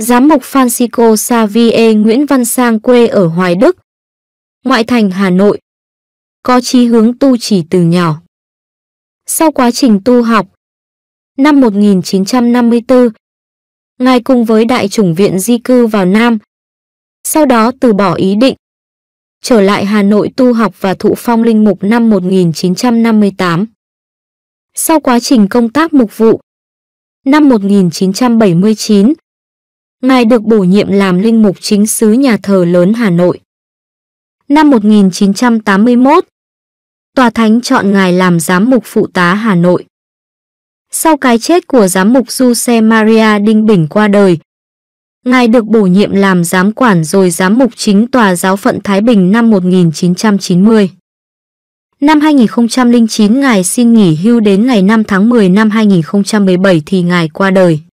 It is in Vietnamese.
Giám mục Francisco Xavier Nguyễn Văn Sang quê ở Hoài Đức, ngoại thành Hà Nội. Có chí hướng tu chỉ từ nhỏ. Sau quá trình tu học, năm 1954, Ngài cùng với Đại chủng viện di cư vào Nam, sau đó từ bỏ ý định, trở lại Hà Nội tu học và thụ phong linh mục năm 1958. Sau quá trình công tác mục vụ, năm 1979, Ngài được bổ nhiệm làm linh mục chính xứ nhà thờ lớn Hà Nội. Năm 1981, Tòa Thánh chọn ngài làm giám mục phụ tá Hà Nội. Sau cái chết của giám mục Giuse Maria Đinh Bình qua đời, ngài được bổ nhiệm làm giám quản rồi giám mục chính Tòa Giáo phận Thái Bình năm 1990. Năm 2009 ngài xin nghỉ hưu đến ngày 5 tháng 10 năm 2017 thì ngài qua đời.